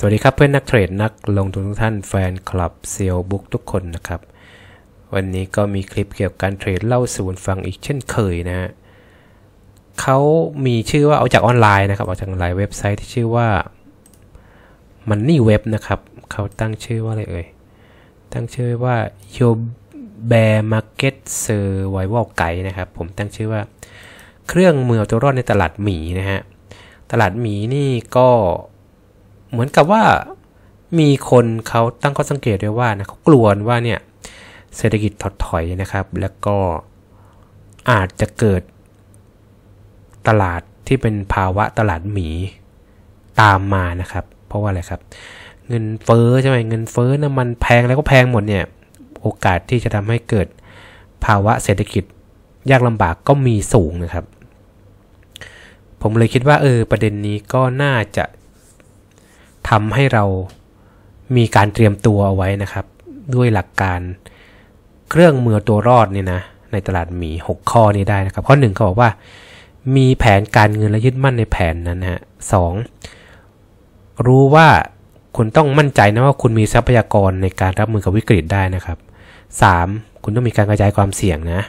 สวัสดีครับ เพื่อนนักเทรด นักลงทุนทุกท่าน แฟนคลับเซลบุ๊กทุกคนนะครับ วันนี้ก็มีคลิปเกี่ยวกับการเทรดเล่าสูนฟังอีกเช่นเคยนะฮะเขามีชื่อว่าเอาจากออนไลน์นะครับเอาจากหลายเว็บไซต์ที่ชื่อว่ามันนี่เว็บนะครับเขาตั้งชื่อว่าอะไรเอ่ยตั้งชื่อว่า y o u บมาร์เก็ตเซอร์ไว v a l g ลไก่นะครับผมตั้งชื่อว่า เครื่องมือตัวรอดในตลาดหมีนะฮะตลาดหมีนี่ก็เหมือนกับว่ามีคนเขาตั้งข้อสังเกตด้วยว่านะเขากลัวว่าเนี่ย เศรษฐกิจถดถอยนะครับ แล้วก็อาจจะเกิดตลาดที่เป็นภาวะตลาดหมีตามมานะครับ เพราะว่าอะไรครับ เงินเฟ้อใช่ไหมเงินเฟ้อน้ำมันแพงแล้วก็แพงหมดเนี่ย โอกาสที่จะทำให้เกิดภาวะเศรษฐกิจยากลำบากก็มีสูงนะครับ ผมเลยคิดว่าเออประเด็นนี้ก็น่าจะทำให้เรามีการเตรียมตัวเอาไว้นะครับ ด้วยหลักการเครื่องมือตัวรอดเนี่ยนะในตลาดหมี 6 ข้อนี้ได้นะครับข้อ1เขาบอกว่า มีแผนการเงินและยึดมั่นในแผนนั้นฮะสองรู้ว่าคุณต้องมั่นใจนะว่าคุณมีทรัพยากรในการรับมือกับวิกฤตได้นะครับ 3. คุณต้องมีการกระจายความเสี่ยงนะ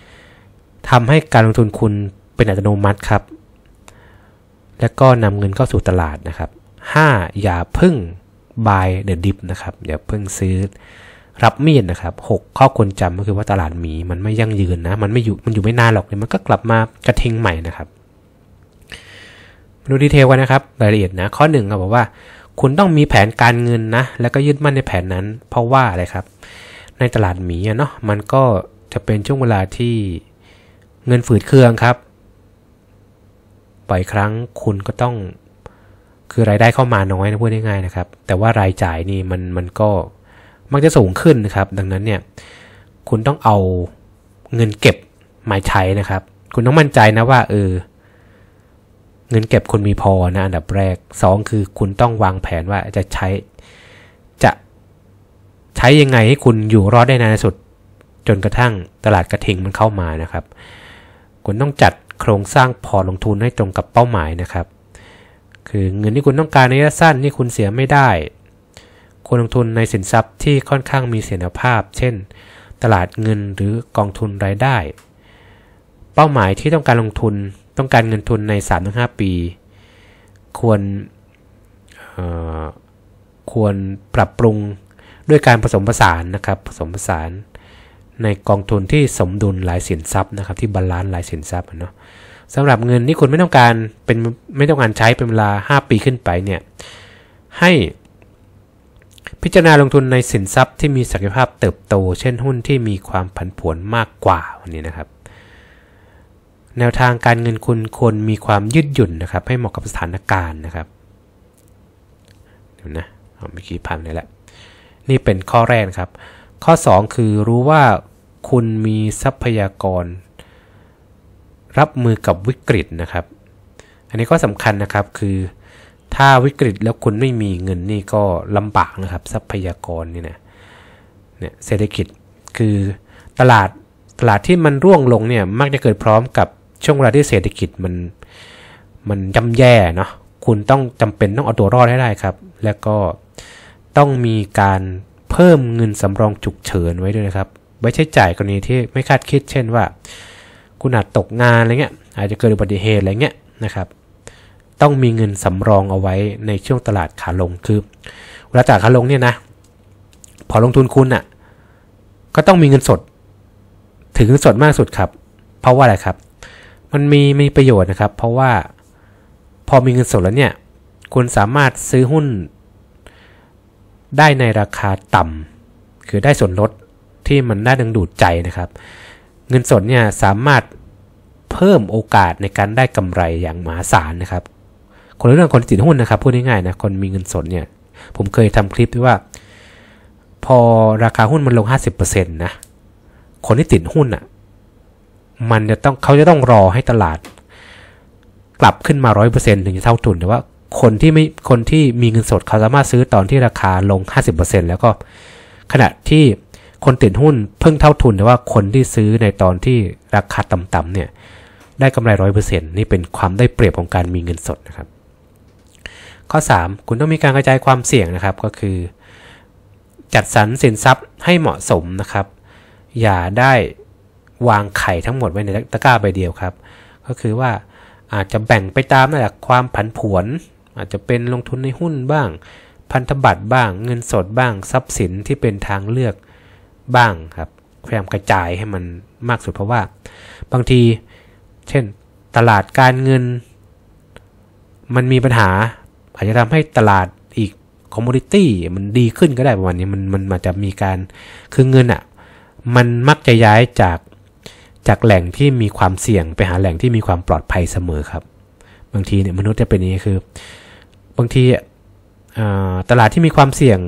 4. ทำให้การลงทุนคุณเป็นอัตโนมัติครับ และก็นำเงินเข้าสู่ตลาดนะครับ5อย่าพึ่ง buy the dip นะครับ อย่าพึ่งซื้อ รับมีดนะครับหกข้อควรจำก็คือว่าตลาดหมีมันไม่ยั่งยืนนะมันไม่อยู่มันอยู่ไม่นานหรอกเนียมันก็กลับมากระทิงใหม่นะครับดูดีเทลกันนะครับ รายละเอียดนะ ข้อหนึ่งเขาบอกว่า คุณต้องมีแผนการเงินนะ แล้วก็ยึดมั่นในแผนนั้น เพราะว่าอะไรครับ ในตลาดหมีเนาะมันก็จะเป็นช่วงเวลาที่เงินฝืดเคืองครับบ่อยครั้งคุณก็ต้องคือ รายได้เข้ามาน้อยนะพูดง่ายๆนะครับ แต่ว่ารายจ่ายนี่มันมันก็มักจะสูงขึ้นนะครับ ดังนั้นเนี่ย คุณต้องเอาเงินเก็บมาใช้นะครับ คุณต้องมั่นใจนะว่า เออเงินเก็บคุณมีพอนะอันดับแรกสองคือคุณต้องวางแผนว่าจะใช้จะใช้ยังไงให้คุณอยู่รอดได้นานสุดจนกระทั่งตลาดกระทิงมันเข้ามานะครับ คุณต้องจัดโครงสร้างพอลงทุนให้ตรงกับเป้าหมายนะครับคือ เงินที่คุณต้องการในระยะสั้นนี่คุณเสียไม่ได้ ควรลงทุนในสินทรัพย์ที่ค่อนข้างมีเสถียรภาพ เช่น ตลาดเงินหรือกองทุนรายได้ เป้าหมายที่ต้องการลงทุนต้องการเงินทุนใน 3-5 ปี ควร ควรปรับปรุงด้วยการผสมผสานนะครับผสมผสานในกองทุนที่สมดุลหลายสินทรัพย์นะครับที่บาลานซ์หลายสินทรัพย์เนาะสำหรับเงินที่คุณไม่ต้องการเป็นไม่ต้องการใช้เป็นเวลา 5 ปีขึ้นไปเนี่ยให้พิจารณาลงทุนในสินทรัพย์ที่มีศักยภาพเติบโต เช่นหุ้นที่มีความผันผวนมากกว่า วันนี้นะครับ แนวทางการเงินคุณควรมีความยืดหยุ่นนะครับ ให้เหมาะกับสถานการณ์นะครับเดี๋ยวนะเอาไมื่อกี้พังนี่แหละนี่เป็นข้อแรกครับ ข้อ 2 คือรู้ว่าคุณมีทรัพยากรรับมือกับวิกฤตนะครับ อันนี้ก็สำคัญนะครับ คือถ้าวิกฤตแล้วคุณไม่มีเงินนี่ก็ลำบากนะครับ ทรัพยากรนี่นะเนี่ย เศรษฐกิจคือตลาดตลาดที่มันร่วงลงเนี่ยมักจะเกิดพร้อมกับช่วงเวลาที่เศรษฐกิจมัน มันจำแย่เนาะคุณต้องจำเป็นต้องเอาตัวรอดให้ได้ครับ แล้วก็ต้องมีการเพิ่มเงินสำรองฉุกเฉินไว้ด้วยนะครับ ไว้ใช้จ่ายกรณีที่ไม่คาดคิดเช่นว่าคุณอาจตกงานอะไรเงี้ยอาจจะเกิดอุบัติเหตุอะไรเงี้ยนะครับ ต้องมีเงินสำรองเอาไว้ในช่วงตลาดขาลงคือเวลาตลาดขาลงเนี่ยนะพอลงทุนคุณอะ่ะก็ต้องมีเงินสด ถึงเงินสดมากสุดครับ เพราะว่าอะไรครับ มันมีมีประโยชน์นะครับ เพราะว่าพอมีเงินสดแล้วเนี่ยคุณสามารถซื้อหุ้นได้ในราคาต่ำคือได้ส่วนลดที่มันน่าดึงดูดใจนะครับเงินสดเนี่ยสามารถเพิ่มโอกาสในการได้กำไรอย่างมหาศาลนะครับคนเรื่องคนติดหุ้นนะครับพูดง่ายๆนะคนมีเงินสดเนี่ย ผมเคยทำคลิปที่ว่า พอราคาหุ้นมันลง50%นะคนที่ติดหุ้นอะ่ะมันจะต้องเขาจะต้องรอให้ตลาด กลับขึ้นมา 100%ถึงจะเท่าทุนแต่ว่า คนที่ไม่คนที่มีเงินสดเขาสามารถซื้อตอนที่ราคาลง50%แล้วก็ขณะที่คนติดหุ้นเพิ่งเท่าทุนแต่ว่าคนที่ซื้อในตอนที่ราคาต่ำๆเนี่ยได้กำไรร้อยเปอร์เซ็นต์นี่เป็นความได้เปรียบของการมีเงินสดนะครับ ข้อ 3 คุณต้องมีการกระจายความเสี่ยงนะครับก็คือจัดสรรสินทรัพย์ให้เหมาะสมนะครับ อย่าได้วางไข่ทั้งหมดไว้ในตะกร้าใบเดียวครับ ก็คือว่าอาจจะแบ่งไปตามนแหละความผันผวน อาจจะเป็นลงทุนในหุ้นบ้าง พันธบัตรบ้าง เงินสดบ้าง ทรัพย์สินที่เป็นทางเลือกบ้างครับพยายามกระจายให้มันมากสุดเพราะว่าบางทีเช่นตลาดการเงิน มันมีปัญหาอาจจะทำให้ตลาดอีกคอมมูนิตี้มันดีขึ้นก็ได้ประมาณนี้ มันมันอาจจะมีการ คือเงินอะ่ะ มันมักจะย้ายจาก จากแหล่งที่มีความเสี่ยงไปหาแหล่งที่มีความปลอดภัยเสมอครับ บางทีเนี่ยมนุษย์จะเป็นอย่างนี้คือ บางทีตลาดที่มีความเสี่ยง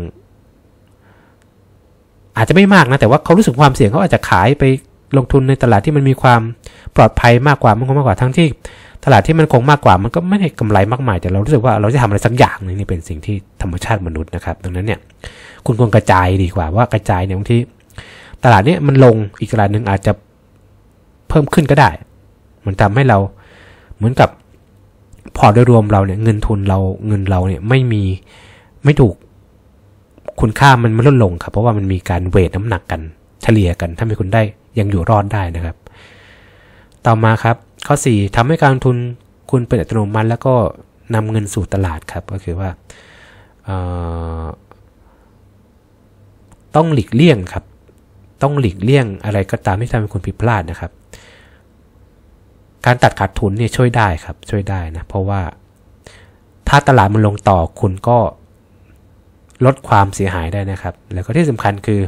อาจจะไม่มากนะ แต่ว่าเขารู้สึกความเสี่ยงเขาอาจจะขายไปลงทุนในตลาดที่มันมีความปลอดภัยมากกว่ามันคงมากกว่าทั้งที่ ตลาดที่มันคงมากกว่ามันก็ไม่ได้กำไรมากมาย แต่เรารู้สึกว่าเราจะทำอะไรสักอย่างนงนี่เป็นสิ่งที่ธรรมชาติมนุษย์นะครับดังนั้นเนี่ยคุณควรกระจายดีกว่าว่ากระจายเนี่ยบางทีตลาดนี้มันลงอีกตลาดหนึ่งอาจจะเพิ่มขึ้นก็ได้มันทำให้เราเหมือนกับพอโดยรวมเราเนี่ยเงินทุนเราเงินเราเนี่ยไม่มีไม่ถูกคุณค่ามันมันลดลงครับ เพราะว่ามันมีการเวทน้ำหนักกันเฉลี่ยกันทำให้คุณได้ยังอยู่รอดได้นะครับ ต่อมาครับ ข้อ4ทำให้การทุนคุณเป็นอัตโนมัติ แล้วก็นำเงินสู่ตลาดครับ ก็คือว่าต้องหลีกเลี่ยงครับ ต้องหลีกเลี่ยง อะไรก็ตามที่ทำให้คุณผิดพลาดนะครับ การตัดขาดทุนเนี่ยช่วยได้ครับ ช่วยได้นะเพราะว่าถ้าตลาดมันลงต่อคุณก็ลดความเสียหายได้นะครับ แล้วก็ที่สำคัญคือ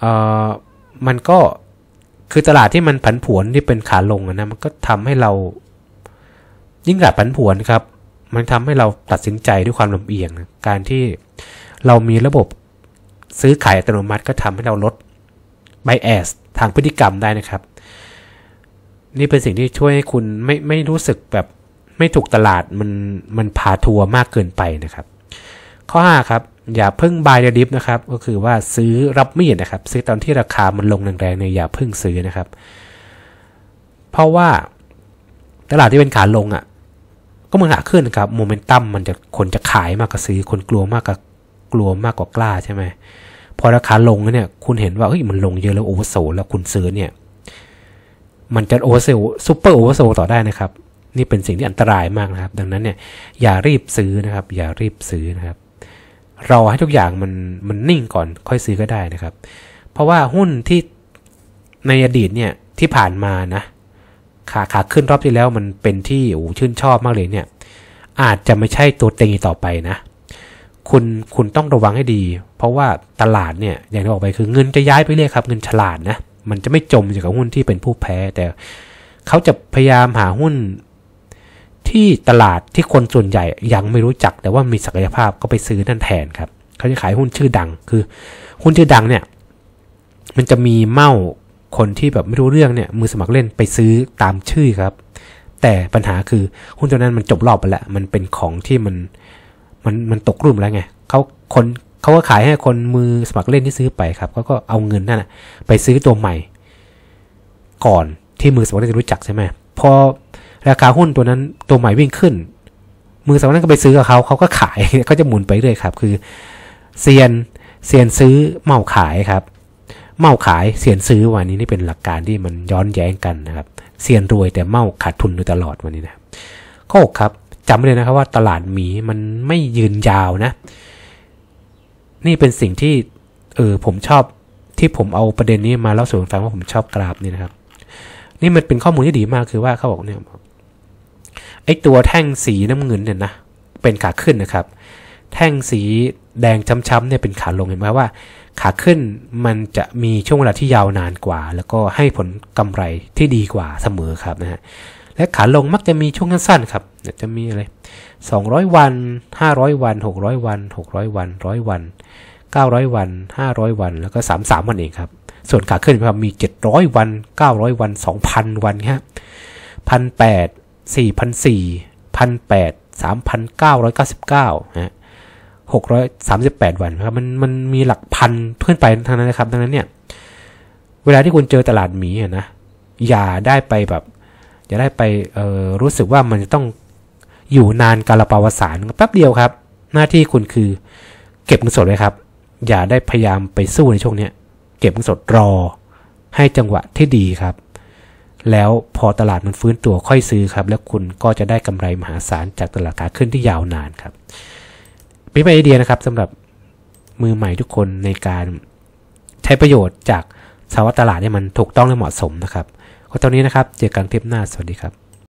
เออมันก็ คือตลาดที่มันผันผวนที่เป็นขาลงนะ มันก็ทำให้เรา ยิ่งตลาดผันผวนครับ มันทำให้เราตัดสินใจด้วยความลำเอียงนะการที่เรามีระบบซื้อขายอัตโนมัติก็ทำให้เราลดไบแอสทางพฤติกรรมได้นะครับ นี่เป็นสิ่งที่ช่วยให้คุณไม่ไม่รู้สึกแบบไม่ถูกตลาดมันมันพาทัวร์มากเกินไปนะครับข้อ5ครับอย่าเพิ่งบายเด e d i นะครับ ก็คือว่าซื้อรับมีดนะครับ ซื้อตอนที่ราคามันลงแรงๆเนี่ยอย่าเพิ่งซื้อนะครับ เพราะว่า ตลาดที่เป็นขาลงอะ่ะ ก็มันขาขึ้นครับโมเมนตัมมันจะคนจะขายมากกว่าซื้อ คนกลัวมากกว่ากลัวมากกว่ากล้าใช่ไหมพอราคาลงเนี่ยคุณเห็นว่าเฮ้ยมันลงเยอะแล้วโอเวอร์โซแล้วคุณซื้อเนี่ย มันจะโอเวอร์โซซูเปอร์โอเวอร์โซต่อได้นะครับ นี่เป็นสิ่งที่อันตรายมากนะครับ ดังนั้นเนี่ยอย่ารีบซื้อนะครับ อย่ารีบซื้อนะครับรอให้ทุกอย่างมันมันนิ่งก่อนค่อยซื้อก็ได้นะครับ เพราะว่าหุ้นที่ในอดีตเนี่ยที่ผ่านมานะ ขาขาขึ้นรอบที่แล้วมันเป็นที่โอ้ชื่นชอบมากเลยเนี่ย อาจจะไม่ใช่ตัวเต็งต่อไปนะ คุณคุณต้องระวังให้ดี เพราะว่าตลาดเนี่ยอย่างที่บอกไปคือเงินจะย้ายไปเรื่อยครับเงินฉลาดนะ มันจะไม่จม อยู่กับหุ้นที่เป็นผู้แพ้ แต่เขาจะพยายามหาหุ้นที่ตลาดที่คนส่วนใหญ่ยังไม่รู้จักแต่ว่ามีศักยภาพก็ไปซื้อนั่นแทนครับเขาจะขายหุ้นชื่อดังคือ หุ้นชื่อดังเนี่ย มันจะมีเมาคนที่แบบไม่รู้เรื่องเนี่ยมือสมัครเล่นไปซื้อตามชื่อครับ แต่ปัญหาคือหุ้นตัวนั้นมันจบรอบไปแล้ว มันเป็นของที่มันมันมันตกรุ่มแล้วไงเขาคนเขาก็ขายให้คนมือสมัครเล่นที่ซื้อไปครับเขาก็เอาเงินนั่นแหะไปซื้อตัวใหม่ ก่อนที่มือสมัครเล่นจะรู้จักใช่ไหมพอราคาหุ้นตัวนั้นตัวใหม่วิ่งขึ้น มือสองนั้นก็ไปซื้อกับเขาเขาก็ขายก็จะหมุนไปเรื่อยครับ คือเซียนเซียนซื้อเมาขายครับ เมาขายเซียนซื้อวันนี้นี่เป็นหลักการที่มันย้อนแย้งกันนะครับเซียนรวยแต่เมาขาดทุนอยู่ตลอดวันนี้นะข็อกครับจำเลยนะครับ ว่าตลาดหมีมันไม่ยืนยาวนะนี่เป็นสิ่งที่เออผมชอบที่ผมเอาประเด็นนี้มาเล่าสู่นฟังว่าผมชอบกราฟนี่นะครับ นี่มันเป็นข้อมูลที่ดีมากคือว่าเขาบอกเนี่ยไอตัวแท่งสีน้ำเงินเนี่ยนะเป็นขาขึ้นนะครับ แท่งสีแดงช้ำๆเนี่ยเป็นขาลงเห็นไหมว่า ขาขึ้นมันจะมีช่วงเวลาที่ยาวนานกว่า แล้วก็ให้ผลกำไรที่ดีกว่าเสมอครับนะฮะและขาลงมักจะมีช่วงสั้นๆครับจะมีอะไร200วัน500วัน600วัน600วันร้อยวัน900วัน500วัน แล้วก็33วันเองครับ ส่วนขาขึ้นครับมี700วัน900วัน 2,000 วันครับพันแปด4,004 1,008 3,999ฮะ638วันครับมันมันมีหลักพันขึ้่นไปทางนั้นนะครับดังนั้นเนี่ยเวลาที่คุณเจอตลาดหมีนะอย่าได้ไปแบบอย่าได้ไปเออรู้สึกว่ามันจะต้องอยู่นานกาลปาวสารแป๊บเดียวครับ หน้าที่คุณคือเก็บเงินสดไว้ครับ อย่าได้พยายามไปสู้ในช่วงเนี้ยเก็บเงินสดรอให้จังหวะที่ดีครับแล้วพอตลาดมันฟื้นตัวค่อยซื้อครับ แล้วคุณก็จะได้กำไรมหาศาลจากตลาดขาขึ้นที่ยาวนานครับเป็นไอเดียนะครับ สำหรับมือใหม่ทุกคนในการใช้ประโยชน์จากสภาวะตลาดให้มันถูกต้องและเหมาะสมนะครับก็ตอนนี้นะครับเจอกันคลิปหน้าสวัสดีครับ